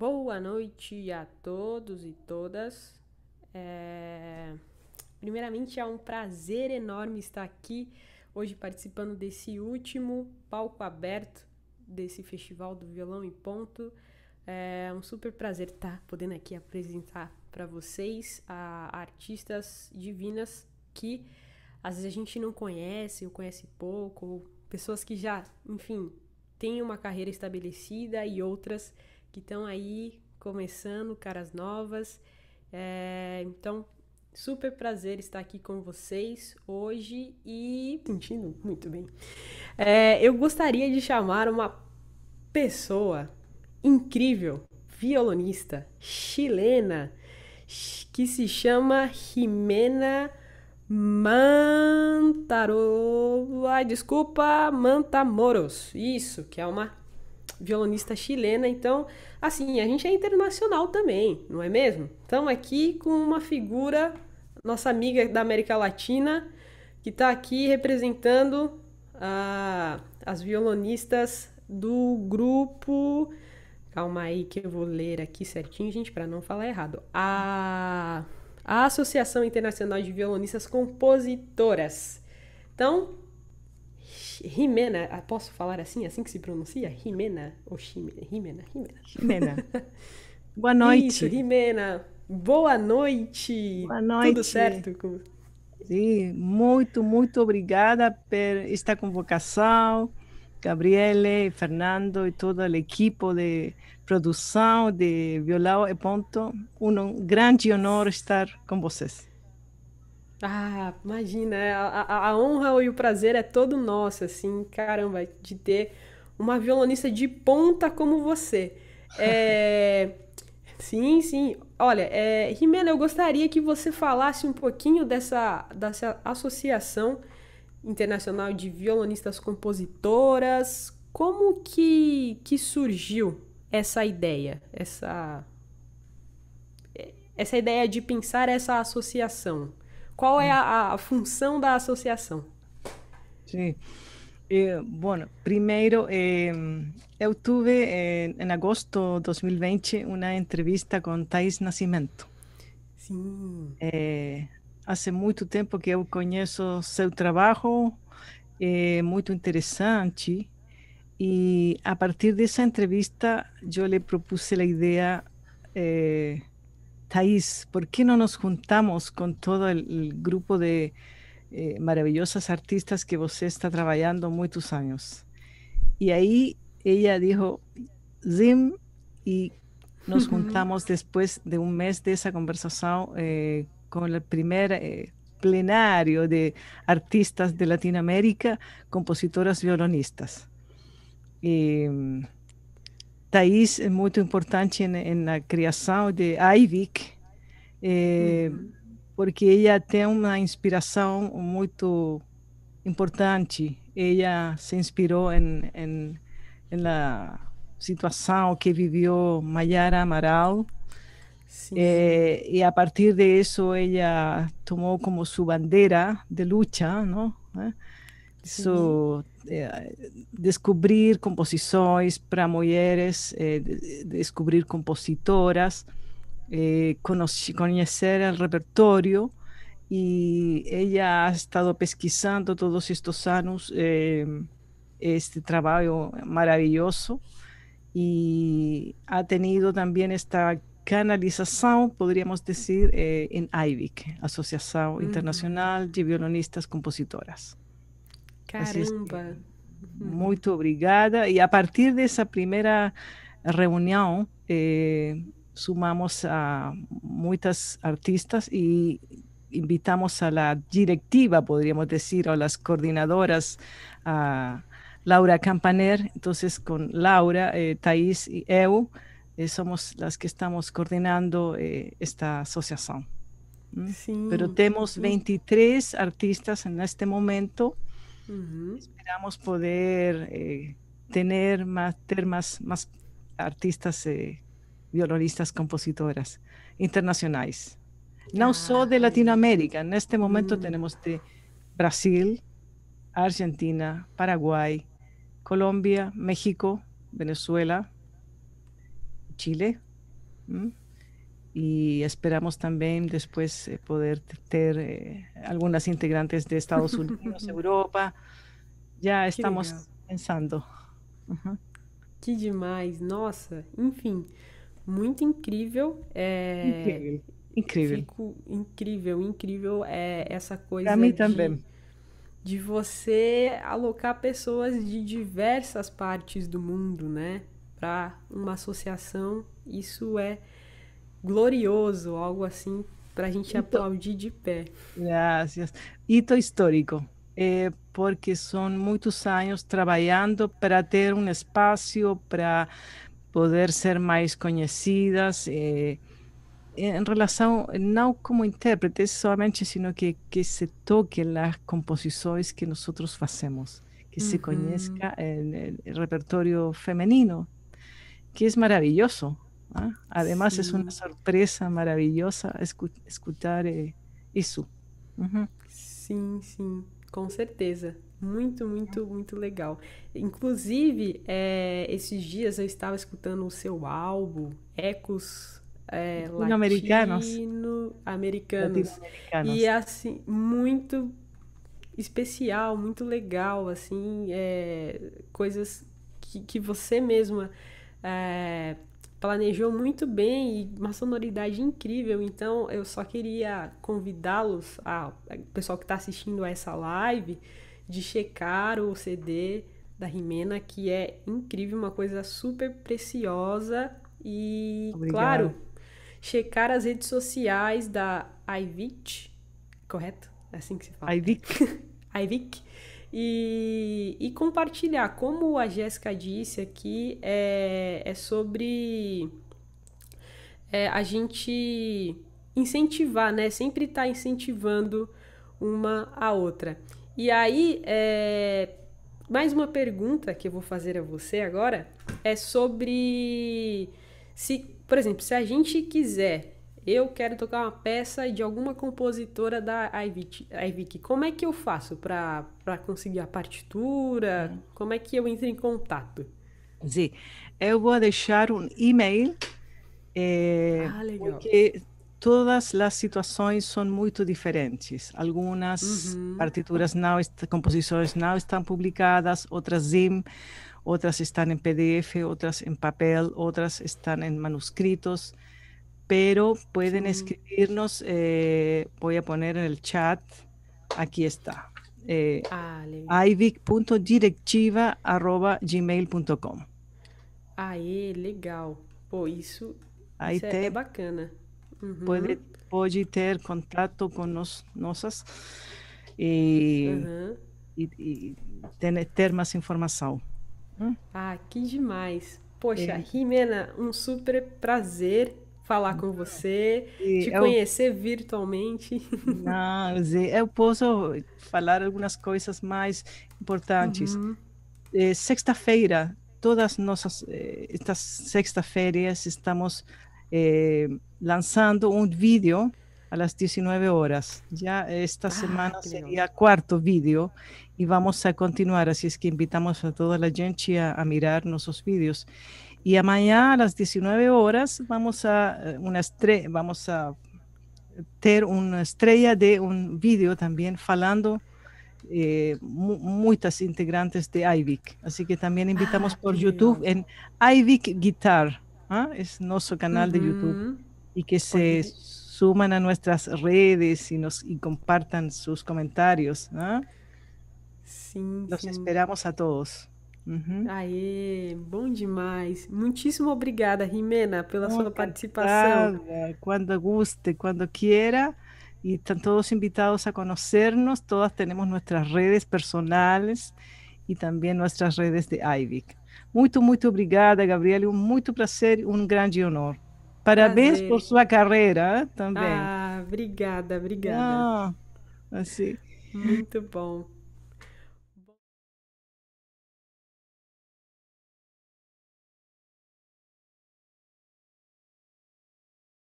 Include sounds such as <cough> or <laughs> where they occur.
Boa noite a todos e todas. É... Primeiramente, é um prazer enorme estar aqui hoje participando desse último palco aberto desse Festival do Violão e Ponto. É um super prazer estar podendo aqui apresentar para vocês a artistas divinas que às vezes a gente não conhece ou conhece pouco, pessoas que já, enfim, têm uma carreira estabelecida e outras que que estão aí começando, caras novas. É, então, super prazer estar aqui com vocês hoje e. Sentindo muito bem. É, eu gostaria de chamar uma pessoa incrível, violonista chilena, que se chama Jimena Mantaro. Ai, desculpa, Mantamoros. Isso, que é uma violonista chilena. Então, assim, a gente é internacional também, não é mesmo? Estamos aqui com uma figura, nossa amiga da América Latina, que está aqui representando a, as violonistas do grupo. Calma aí que eu vou ler aqui certinho, gente, para não falar errado. A, a Associação Internacional de Violonistas Compositoras. Então, Jimena, posso falar assim? Assim que se pronuncia? Jimena? Ou Jimena? Jimena? Jimena. <laughs> Boa noite. Isso, Jimena. Boa noite. Boa noite. Tudo certo? Sim, muito, muito obrigada por esta convocação. Gabriele, Fernando e todo o equipe de produção de Violau e é Ponto. Um grande honor estar com vocês. Ah, imagina, é, a, a honra e o prazer é todo nosso, assim, caramba, de ter uma violonista de ponta como você. É... <laughs> sim, sim. Olha, é... eu gostaria que você falasse um pouquinho dessa, dessa associação internacional de violonistas compositoras. Como que, que surgiu essa ideia, essa essa ideia de pensar essa associação? Qual é a, a função da associação? Sim. Eh, bom, primeiro, eh, eu tive em eh, agosto de 2020 uma entrevista com Thais Nascimento. Sim. há muito tempo que eu conheço seu trabalho, é muito interessante. E a partir dessa entrevista, eu lhe propus a ideia Thais, ¿por qué no nos juntamos con todo el, grupo de eh, maravillosas artistas que vos está trabajando muchos años? Y ahí ella dijo, Zim, y nos juntamos después de un mes de esa conversación eh, con el primer eh, plenario de artistas de Latinoamérica, compositoras violonistas. Eh, Thais é muito importante na criação de AIVIC, é, eh, uhum. porque ela tem uma inspiração muito importante. Ela se inspirou em, em, em na situação que viveu Mayara Amaral. É, e a partir de isso, ela tomou como sua bandeira de luta, não? É? Eh, descubrir eh, para mujeres descubrir compositoras, eh, conocer el repertorio y ella ha estado pesquisando todos estos años eh, este trabajo maravilloso y ha tenido también esta canalización, podríamos decir, en IVIC, Asociación Internacional de Violonistas Compositoras. Caramba! Muito obrigada. Y a partir de esa primera reunión eh, sumamos a muchas artistas e invitamos a la directiva, podríamos decir, a las coordinadoras, a Laura Campaner. Entonces, con Laura, eh, Thais y Eu, eh, somos las que estamos coordinando eh, esta asociación. Pero tenemos 23 artistas en este momento Esperamos poder eh, tener más, ter más, artistas, violonistas, eh, compositoras internacionales. No solo de Latinoamérica, en este momento tenemos de Brasil, Argentina, Paraguay, Colombia, México, Venezuela, Chile. y esperamos también después eh, poder tener eh, algunas integrantes de Estados <laughs> Unidos, Europa. Já estamos pensando. Que demais, nossa, enfim, muito incrível. É... Incrível. Incrível. Fico incrível, incrível é essa coisa. Para mim de... também de você alocar pessoas de diversas partes do mundo, né, para uma associação. Isso é glorioso, algo assim para a gente então- aplaudir de pé. Gracias. Hito histórico. É porque são muitos anos trabalhando para ter um espaço, para poder ser mais conhecidas. É, eh, em relação, não como intérpretes somente, sino que, que se toque as composições que nós fazemos, que uhum. se conheça o repertório feminino, que é maravilhoso. ¿no? Además sí. es una sorpresa maravillosa escutar isso. Eh, sim, sim, com certeza. Muito, muito, muito legal. Inclusive, é, esses dias eu estava escutando o seu álbum, Ecos é, Latino, americanos. americanos. E assim, muito especial, muito legal, assim, é, coisas que, que você mesma é, planejou muito bem e uma sonoridade incrível. Então eu só queria convidá-los, a, pessoal que está assistindo a essa live, de checar o CD da Rimena, que é incrível, uma coisa super preciosa. E, claro, checar as redes sociais da Ivic, correto? É assim que se fala. Ivic. <laughs> Ivic e, e compartilhar. Como a Jéssica disse aqui, é, é sobre é, a gente incentivar, né? Sempre estar tá incentivando uma a outra. E aí, é, mais uma pergunta que eu vou fazer a você agora é sobre se, por exemplo, se a gente quiser eu quero tocar uma peça de alguma compositora da Ivik. Como é que eu faço para conseguir a partitura? Uhum. Como é que eu entro em contato? Sim, eu vou deixar um e-mail, é, ah, porque todas as situações são muito diferentes. Algumas uhum. partituras não, composições não estão publicadas, outras sim, outras estão em PDF, outras em papel, outras estão em manuscritos pero pueden sí. escribirnos, eh, voy a poner en el chat, aquí está, eh, ah, ivic.directiva.gmail.com. aí legal. Pô, isso, Aí isso é, é, bacana. Uhum. Pode, pode ter contato com nos, nossas e, uhum. e, e ter, mais informação. Hum? Ah, que demais. Poxa, é. um super prazer falar com você, e te eu... É conhecer virtualmente. Não, <laughs> é, eu posso falar algumas coisas mais importantes. Uhum. É, sexta-feira, todas nossas é, estas sextas-feiras estamos é, lançando um vídeo às 19 horas. Já esta ah, semana seria o quarto vídeo e vamos a continuar, assim é que invitamos a toda a gente a, a mirar nossos vídeos. Y a mañana a las 19 horas vamos a, eh, una vamos a tener una estrella de un vídeo también falando eh, muchas integrantes de IVIC. Así que también invitamos ah, por YouTube en IVIC Guitar, ¿ah? es nuestro canal de YouTube, y que se suman a nuestras redes y nos y compartan sus comentarios. ¿ah? Los esperamos a todos. Uhum. Aê, bom demais. Muitíssimo obrigada, Jimena, pela Muito sua participação. obrigada. Quando guste, quando quiera. E estão todos invitados a conocernos. Todas temos nossas redes personais e também nossas redes de IVIC. Muito, muito obrigada, Gabriela. Muito prazer, um grande honor. Parabéns prazer. por sua carreira eh, também. Ah, obrigada, obrigada. Ah, assim. Muito bom.